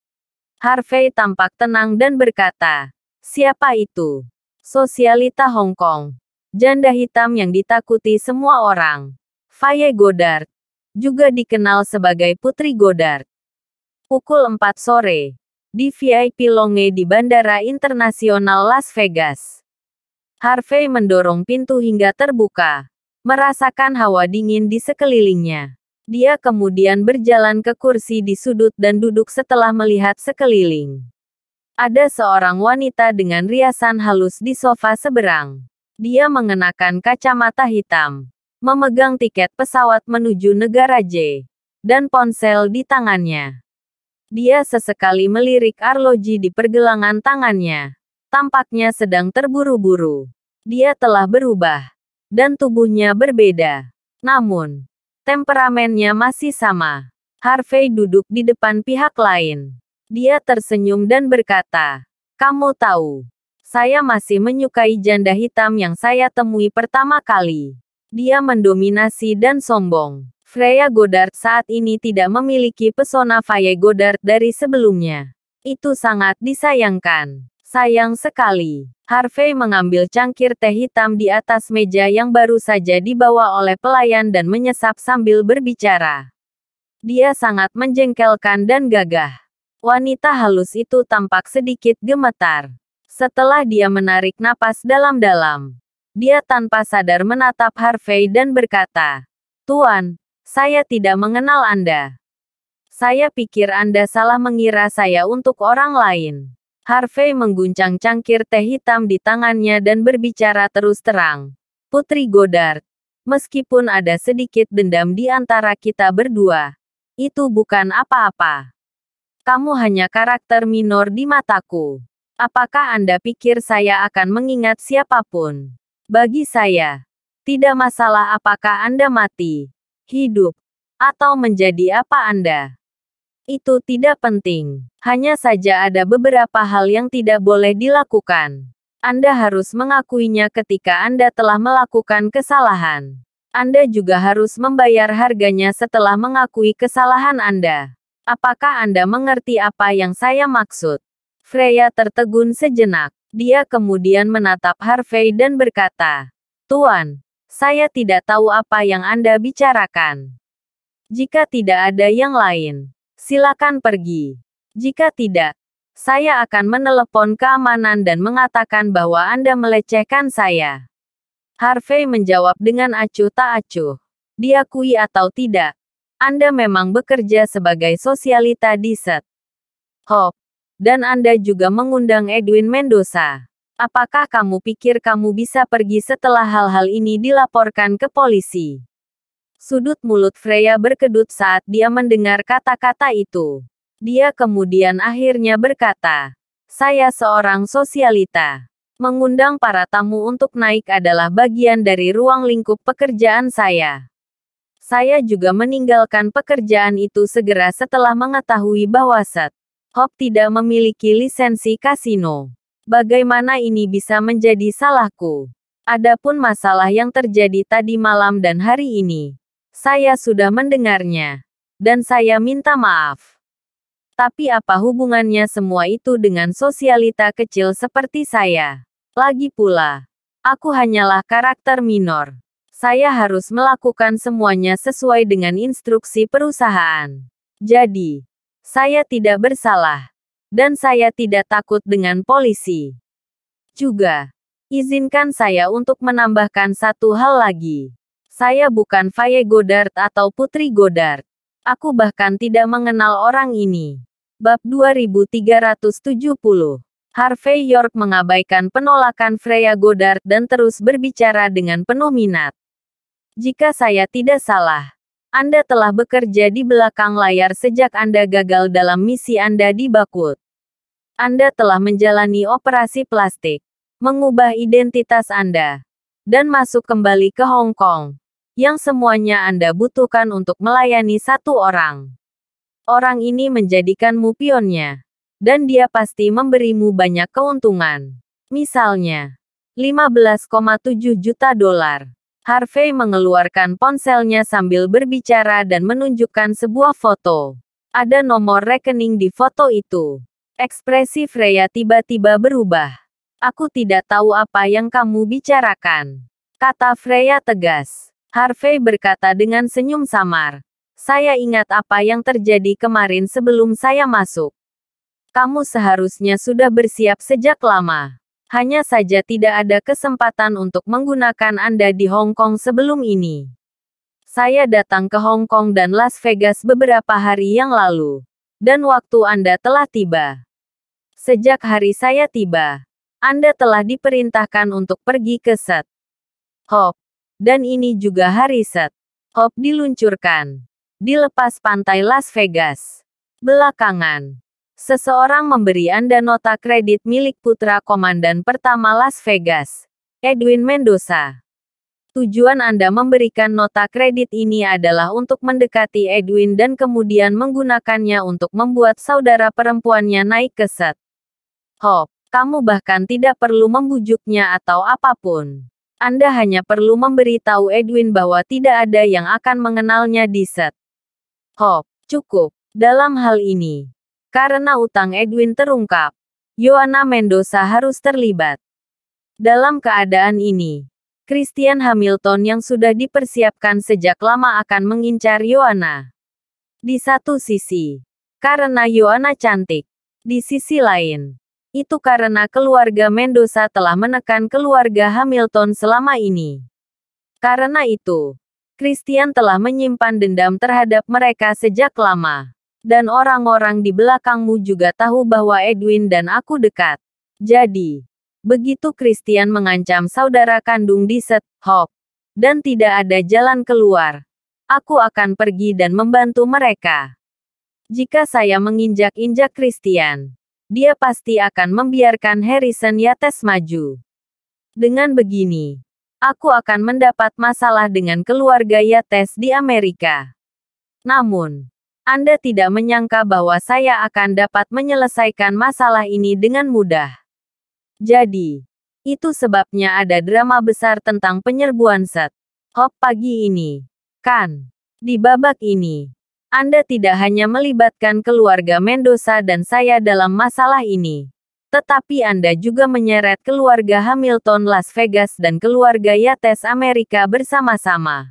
Harvey tampak tenang dan berkata, "Siapa itu?" Sosialita Hong Kong, janda hitam yang ditakuti semua orang. Faye Goddard, juga dikenal sebagai Putri Goddard. Pukul 4 sore, di VIP Longe di Bandara Internasional Las Vegas. Harvey mendorong pintu hingga terbuka. Merasakan hawa dingin di sekelilingnya. Dia kemudian berjalan ke kursi di sudut dan duduk setelah melihat sekeliling. Ada seorang wanita dengan riasan halus di sofa seberang. Dia mengenakan kacamata hitam, memegang tiket pesawat menuju negara J, dan ponsel di tangannya. Dia sesekali melirik arloji di pergelangan tangannya. Tampaknya sedang terburu-buru. Dia telah berubah. Dan tubuhnya berbeda. Namun, temperamennya masih sama. Harvey duduk di depan pihak lain. Dia tersenyum dan berkata, Kamu tahu, saya masih menyukai janda hitam yang saya temui pertama kali. Dia mendominasi dan sombong. Freya Goddard saat ini tidak memiliki pesona Faye Goddard dari sebelumnya. Itu sangat disayangkan. Sayang sekali. Harvey mengambil cangkir teh hitam di atas meja yang baru saja dibawa oleh pelayan dan menyesap sambil berbicara. Dia sangat menjengkelkan dan gagah. Wanita halus itu tampak sedikit gemetar. Setelah dia menarik napas dalam-dalam, dia tanpa sadar menatap Harvey dan berkata, "Tuan, saya tidak mengenal Anda. Saya pikir Anda salah mengira saya untuk orang lain." Harvey mengguncang cangkir teh hitam di tangannya dan berbicara terus terang. Putri Godard, meskipun ada sedikit dendam di antara kita berdua, itu bukan apa-apa. Kamu hanya karakter minor di mataku. Apakah Anda pikir saya akan mengingat siapapun? Bagi saya, tidak masalah apakah Anda mati, hidup, atau menjadi apa Anda. Itu tidak penting. Hanya saja ada beberapa hal yang tidak boleh dilakukan. Anda harus mengakuinya ketika Anda telah melakukan kesalahan. Anda juga harus membayar harganya setelah mengakui kesalahan Anda. Apakah Anda mengerti apa yang saya maksud? Freya tertegun sejenak. Dia kemudian menatap Harvey dan berkata, "Tuan, saya tidak tahu apa yang Anda bicarakan. Jika tidak ada yang lain, Silakan pergi. Jika tidak, saya akan menelepon keamanan dan mengatakan bahwa Anda melecehkan saya. Harvey menjawab dengan acuh tak acuh. Diakui atau tidak, Anda memang bekerja sebagai sosialita di set. Hop. Dan Anda juga mengundang Edwin Mendoza. Apakah kamu pikir kamu bisa pergi setelah hal-hal ini dilaporkan ke polisi? Sudut mulut Freya berkedut saat dia mendengar kata-kata itu. Dia kemudian akhirnya berkata, "Saya seorang sosialita. Mengundang para tamu untuk naik adalah bagian dari ruang lingkup pekerjaan saya." Saya juga meninggalkan pekerjaan itu segera setelah mengetahui bahwa Seth Hop tidak memiliki lisensi kasino. Bagaimana ini bisa menjadi salahku? Adapun masalah yang terjadi tadi malam dan hari ini, saya sudah mendengarnya. Dan saya minta maaf. Tapi apa hubungannya semua itu dengan sosialita kecil seperti saya? Lagi pula, aku hanyalah karakter minor. Saya harus melakukan semuanya sesuai dengan instruksi perusahaan. Jadi, saya tidak bersalah. Dan saya tidak takut dengan polisi. Juga, izinkan saya untuk menambahkan satu hal lagi. Saya bukan Faye Godard atau Putri Godard. Aku bahkan tidak mengenal orang ini. Bab 2370 Harvey York mengabaikan penolakan Freya Godard dan terus berbicara dengan penuh minat. Jika saya tidak salah, Anda telah bekerja di belakang layar sejak Anda gagal dalam misi Anda di Bakut. Anda telah menjalani operasi plastik, mengubah identitas Anda, dan masuk kembali ke Hong Kong yang semuanya Anda butuhkan untuk melayani satu orang. Orang ini menjadikanmu pionnya, dan dia pasti memberimu banyak keuntungan. Misalnya, 15,7 juta dolar. Harvey mengeluarkan ponselnya sambil berbicara dan menunjukkan sebuah foto. Ada nomor rekening di foto itu. Ekspresi Freya tiba-tiba berubah. Aku tidak tahu apa yang kamu bicarakan. Kata Freya tegas. Harvey berkata dengan senyum samar. Saya ingat apa yang terjadi kemarin sebelum saya masuk. Kamu seharusnya sudah bersiap sejak lama. Hanya saja tidak ada kesempatan untuk menggunakan Anda di Hong Kong sebelum ini. Saya datang ke Hong Kong dan Las Vegas beberapa hari yang lalu. Dan waktu Anda telah tiba. Sejak hari saya tiba, Anda telah diperintahkan untuk pergi ke set. Hop, dan ini juga hari set. Hop diluncurkan. Di lepas pantai Las Vegas. Belakangan. Seseorang memberi Anda nota kredit milik putra komandan pertama Las Vegas, Edwin Mendoza. Tujuan Anda memberikan nota kredit ini adalah untuk mendekati Edwin dan kemudian menggunakannya untuk membuat saudara perempuannya naik ke set. Hop, kamu bahkan tidak perlu membujuknya atau apapun. Anda hanya perlu memberitahu Edwin bahwa tidak ada yang akan mengenalnya di set. Hop, cukup. Dalam hal ini, karena utang Edwin terungkap, Yoana Mendoza harus terlibat. Dalam keadaan ini, Christian Hamilton yang sudah dipersiapkan sejak lama akan mengincar Yoana. Di satu sisi, karena Yoana cantik. Di sisi lain, itu karena keluarga Mendoza telah menekan keluarga Hamilton selama ini. Karena itu, Christian telah menyimpan dendam terhadap mereka sejak lama. Dan orang-orang di belakangmu juga tahu bahwa Edwin dan aku dekat. Jadi, begitu Christian mengancam saudara kandung di set, Hop, dan tidak ada jalan keluar, aku akan pergi dan membantu mereka. Jika saya menginjak-injak Christian, dia pasti akan membiarkan Harrison Yates maju. Dengan begini, aku akan mendapat masalah dengan keluarga Yates di Amerika. Namun, Anda tidak menyangka bahwa saya akan dapat menyelesaikan masalah ini dengan mudah. Jadi, itu sebabnya ada drama besar tentang penyerbuan set. Hop pagi ini. Kan? Di babak ini, anda tidak hanya melibatkan keluarga Mendoza dan saya dalam masalah ini, tetapi Anda juga menyeret keluarga Hamilton Las Vegas dan keluarga Yates Amerika bersama-sama.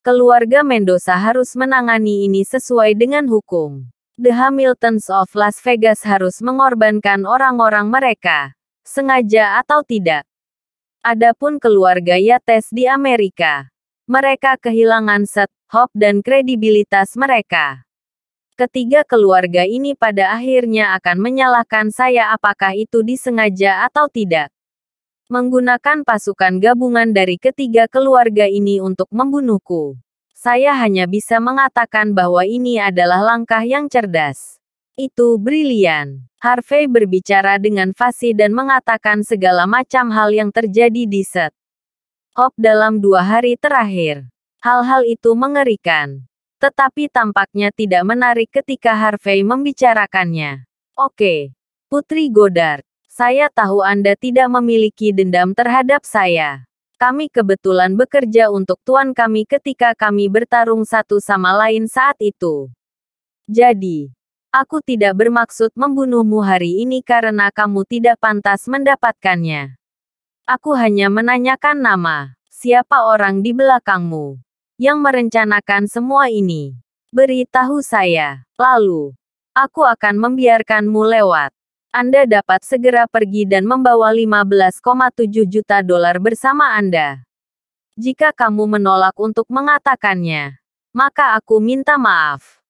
Keluarga Mendoza harus menangani ini sesuai dengan hukum. The Hamiltons of Las Vegas harus mengorbankan orang-orang mereka, sengaja atau tidak. Adapun keluarga Yates di Amerika, mereka kehilangan set, hop dan kredibilitas mereka. Ketiga keluarga ini pada akhirnya akan menyalahkan saya apakah itu disengaja atau tidak. Menggunakan pasukan gabungan dari ketiga keluarga ini untuk membunuhku. Saya hanya bisa mengatakan bahwa ini adalah langkah yang cerdas. Itu brilian. Harvey berbicara dengan fasih dan mengatakan segala macam hal yang terjadi di set op dalam dua hari terakhir. Hal-hal itu mengerikan. Tetapi tampaknya tidak menarik ketika Harvey membicarakannya. Oke, Putri Godard, saya tahu Anda tidak memiliki dendam terhadap saya kami kebetulan bekerja untuk tuan kami ketika kami bertarung satu sama lain saat itu. Jadi, aku tidak bermaksud membunuhmu hari ini karena kamu tidak pantas mendapatkannya. Aku hanya menanyakan nama. Siapa orang di belakangmu yang merencanakan semua ini? Beritahu saya. Lalu, aku akan membiarkanmu lewat. Anda dapat segera pergi dan membawa 15,7 juta dolar bersama Anda. Jika kamu menolak untuk mengatakannya, maka aku minta maaf.